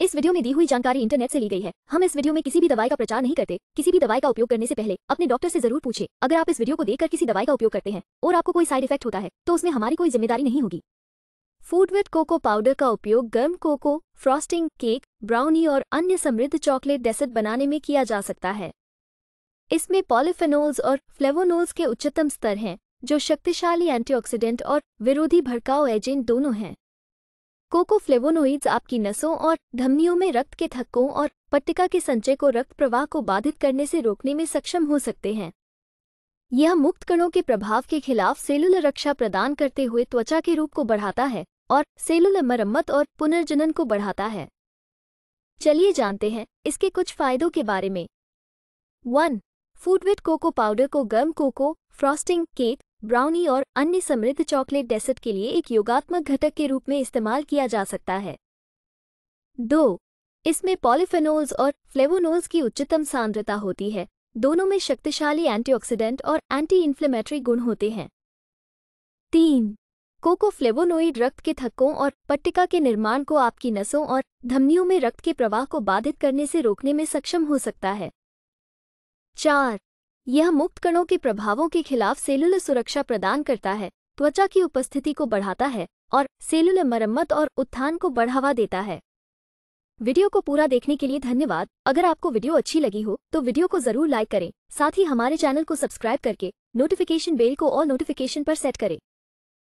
इस वीडियो में दी हुई जानकारी इंटरनेट से ली गई है हम इस वीडियो में किसी भी दवाई का प्रचार नहीं करते किसी भी दवाई का उपयोग करने से पहले अपने डॉक्टर से जरूर पूछे अगर आप इस वीडियो को देखकर किसी दवाई का उपयोग करते हैं और आपको कोई साइड इफेक्ट होता है तो उसमें हमारी कोई जिम्मेदारी नहीं होगी फूड विद कोको पाउडर का उपयोग गर्म कोको फ्रॉस्टिंग केक ब्राउनी और अन्य समृद्ध चॉकलेट डेसर्ट बनाने में किया जा सकता है इसमें पॉलिफेनोल्स और फ्लेवोनोल्स के उच्चतम स्तर हैं जो शक्तिशाली एंटीऑक्सीडेंट और विरोधी भड़काऊ एजेंट दोनों हैं कोकोफ्लेवोनोइड्स आपकी नसों और धमनियों में रक्त के थक्कों और पट्टिका के संचय को रक्त प्रवाह को बाधित करने से रोकने में सक्षम हो सकते हैं यह मुक्त कणों के प्रभाव के खिलाफ सेलुलर रक्षा प्रदान करते हुए त्वचा के रूप को बढ़ाता है और सेलुलर मरम्मत और पुनर्जनन को बढ़ाता है चलिए जानते हैं इसके कुछ फायदों के बारे में one food with cocoa powder को गर्म कोको फ्रॉस्टिंग केक ब्राउनी और अन्य समृद्ध चॉकलेट डेसर्ट के लिए एक योगात्मक घटक के रूप में इस्तेमाल किया जा सकता है दो इसमें पॉलिफेनोल्स और फ्लेवोनोल्स की उच्चतम सांद्रता होती है दोनों में शक्तिशाली एंटीऑक्सीडेंट और एंटी इन्फ्लेमेटरी गुण होते हैं तीन कोको फ्लेवोनोइड रक्त के थक्कों और पट्टिका के निर्माण को आपकी नसों और धमनियों में रक्त के प्रवाह को बाधित करने से रोकने में सक्षम हो सकता है चार यह मुक्त कणों के प्रभावों के खिलाफ सेलुलर सुरक्षा प्रदान करता है त्वचा की उपस्थिति को बढ़ाता है और सेलुलर मरम्मत और उत्थान को बढ़ावा देता है वीडियो को पूरा देखने के लिए धन्यवाद अगर आपको वीडियो अच्छी लगी हो तो वीडियो को जरूर लाइक करें साथ ही हमारे चैनल को सब्सक्राइब करके नोटिफिकेशन बेल को और नोटिफिकेशन पर सेट करें